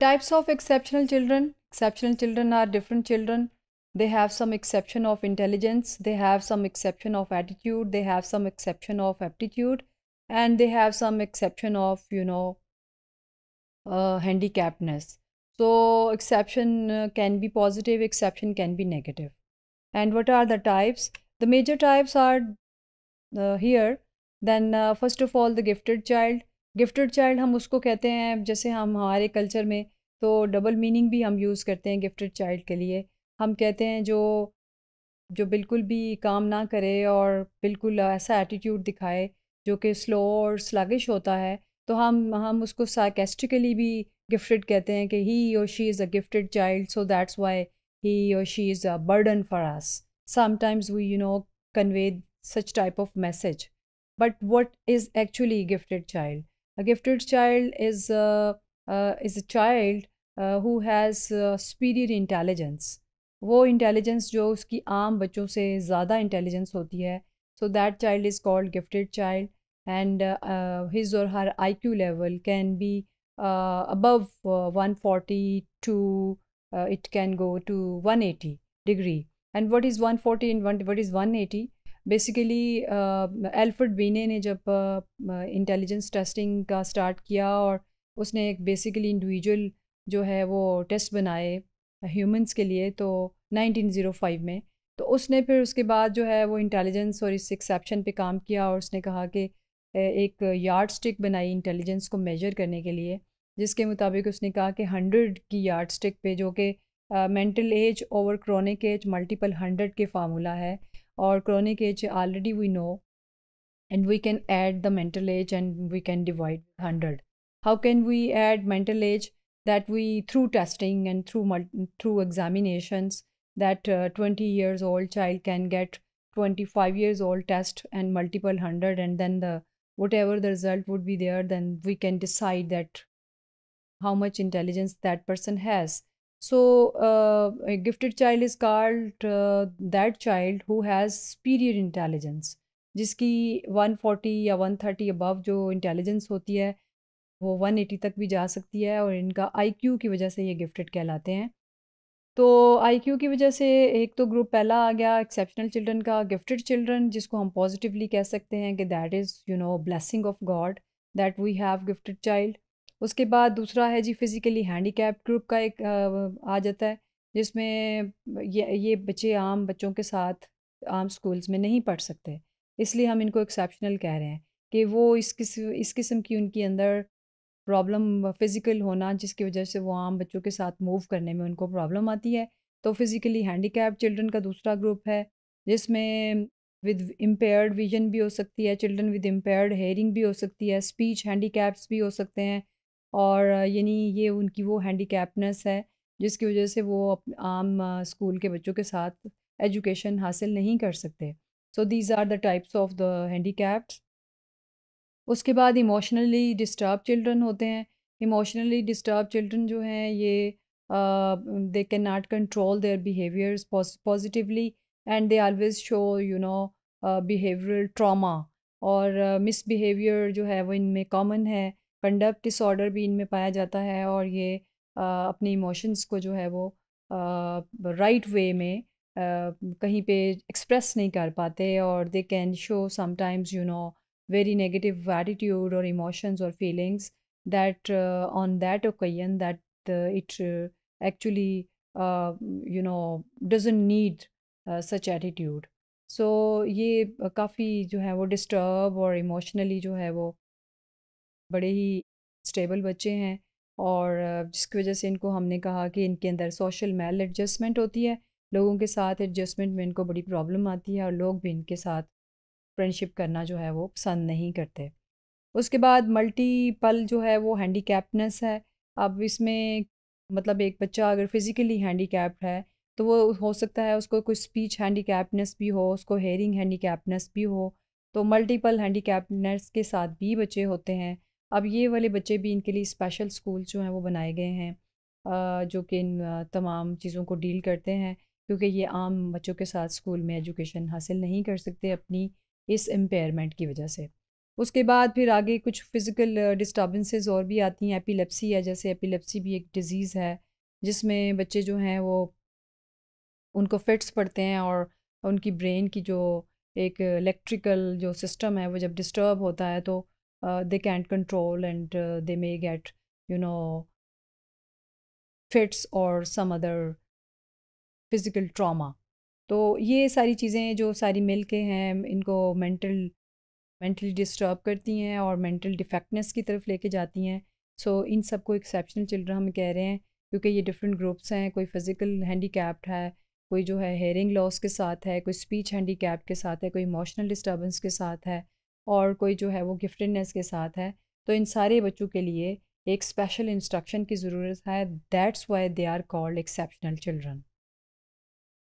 Types of exceptional children. Exceptional children are different children. They have some exception of intelligence, they have some exception of attitude, they have some exception of aptitude, and they have some exception of, you know, uh, handicappedness. So, exception uh, can be positive, exception can be negative. And what are the types? The major types are uh, here. Then, uh, first of all, the gifted child. Gifted child हम उसको कहते हैं जैसे हम हमारे culture में तो double meaning भी हम यूज़ करते हैं गिफ्टेड चाइल्ड के लिए हम कहते हैं जो जो बिल्कुल भी काम ना करे और बिल्कुल ऐसा एटीट्यूड दिखाए जो कि स्लो और स्लगिश होता है तो हम हम उसको साकेस्टिकली भी गिफ्टेड कहते हैं कि ही और she is a gifted child so that's why he और she is a burden for us sometimes we you know convey such type of message but what is actually gifted child A gifted child is a uh, uh, is a child uh, who has uh, superior intelligence. वो intelligence जो उसकी आम बच्चों se ज़्यादा intelligence hoti hai. so that child is called gifted child and uh, his or her IQ level can be uh, above uh, 140 to uh, it can go to 180 degree and what is 140 and what is 180 basically Alfred Binet ने जब intelligence uh, testing uh, का start किया और उसने एक basically individual जो है वो टेस्ट बनाए ह्यूमंस के लिए तो 1905 में तो उसने फिर उसके बाद जो है वो इंटेलिजेंस और इस एक्सेप्शन पे काम किया और उसने कहा कि एक यार्ड स्टिक बनाई इंटेलिजेंस को मेजर करने के लिए जिसके मुताबिक उसने कहा कि हंड्रेड की यार्ड स्टिक पे जो कि mental age over chronic age multiple hundred के फार्मूला है or chronic age already we know and we can add the mental age and we can divide 100 how can we add mental age that we through testing and through through examinations that uh, 20 years old child can get 25 years old test and multiple 100 and then the whatever the result would be there then we can decide that how much intelligence that person has So, uh, a gifted child is called uh, that child who has superior intelligence, जिसकी 140 या 130 above जो intelligence होती है वो 180 तक भी जा सकती है और इनका आईक्यू की वजह से ये गिफ्टेड कहलाते हैं तो आईक्यू की वजह से एक तो ग्रुप पहला आ गया एक्सेप्शनल चिल्ड्रन का गिफ्टेड चिल्ड्रन जिसको हम पॉजिटिवली कह सकते हैं कि that is you know blessing of God that we have gifted child उसके बाद दूसरा है जी फिज़िकली हैंडी ग्रुप का एक आ, जाता है जिसमें ये ये बच्चे आम बच्चों के साथ आम स्कूल्स में नहीं पढ़ सकते इसलिए हम इनको एक्सेप्शनल कह रहे हैं कि वो इस किस इस किस्म की उनकी अंदर प्रॉब्लम फ़िज़िकल होना जिसकी वजह से वो आम बच्चों के साथ मूव करने में उनको प्रॉब्लम आती है तो फिज़िकली कैप चिल्ड्रन का दूसरा ग्रुप है जिसमें विद इम्पेयर्ड विजन भी हो सकती है चिल्ड्रन विद इम्पेयर्ड हेयरिंग भी हो सकती है स्पीच कैप्स भी हो सकते हैं और यानी ये उनकी वो हैंडी है जिसकी वजह से वो आम स्कूल के बच्चों के साथ एजुकेशन हासिल नहीं कर सकते so these are the types of the handy उसके बाद इमोशनली डिस्टर्ब चिल्ड्रन होते हैं इमोशनली डिस्टर्ब चिल्ड्रन जो हैं ये they can not control their behaviours positively and they always show you know behavioural trauma और मिसबिहेवियर uh, जो है वो इनमें कॉमन है कंडक्ट डिसऑर्डर भी इनमें पाया जाता है और ये अपने इमोशंस को जो है वो राइट वे में कहीं पे एक्सप्रेस नहीं कर पाते और they can show sometimes you know very negative attitude और इमोशंस और feelings that on that occasion that it actually you know doesn't need such attitude so ये काफ़ी जो है वो डिस्टर्ब और इमोशनली जो है वो बड़े ही स्टेबल बच्चे हैं और जिसकी वजह से इनको हमने कहा कि इनके अंदर सोशल मेल एडजस्टमेंट होती है लोगों के साथ एडजस्टमेंट में इनको बड़ी प्रॉब्लम आती है और लोग भी इनके साथ फ्रेंडशिप करना जो है वो पसंद नहीं करते उसके बाद मल्टीपल जो है वो हैंडीकैप्टनेस है अब इसमें मतलब एक बच्चा अगर फिज़िकली हैंडीकैप्ड है तो वो हो सकता है उसको कोई स्पीच हैंडीकैप्टनेस भी हो उसको हेयरिंग हैंडीकैप्टनेस भी हो तो मल्टीपल हैंडीकैप्टनेस के साथ भी बच्चे होते हैं अब ये वाले बच्चे भी इनके लिए स्पेशल स्कूल जो हैं वो बनाए गए हैं जो कि इन तमाम चीज़ों को डील करते हैं क्योंकि ये आम बच्चों के साथ स्कूल में एजुकेशन हासिल नहीं कर सकते अपनी इस एम्पेयरमेंट की वजह से उसके बाद फिर आगे कुछ फ़िज़िकल डिस्टर्बेंसेस और भी आती हैं एपिलेप्सी है जैसे एपिलेप्सी भी एक डिज़ीज़ है जिसमें बच्चे जो हैं वो उनको फिट्स पड़ते हैं और उनकी ब्रेन की जो एक इलेक्ट्रिकल जो सिस्टम है वो जब डिस्टर्ब होता है तो uh, they can't control and uh, they may get you know fits और सम अदर फिज़िकल trauma तो ये सारी चीज़ें जो सारी मिल के हैं इनको मेंटल मेंटली डिस्टर्ब करती हैं और मेंटल डिफेक्टनेस की तरफ लेके जाती हैं सो so, इन सब को एक्सेप्शनल चिल्ड्रन हम कह रहे हैं क्योंकि ये डिफरेंट ग्रुप्स हैं कोई फ़िज़िकल हैंडीकैप्ड है कोई जो है हेयरिंग लॉस के साथ है कोई स्पीच हैंडीकैप के साथ है कोई इमोशनल डिस्टर्बेंस के साथ है और कोई जो है वो गिफ्टेडनेस के साथ है तो इन सारे बच्चों के लिए एक स्पेशल इंस्ट्रक्शन की ज़रूरत है that's why they are called exceptional children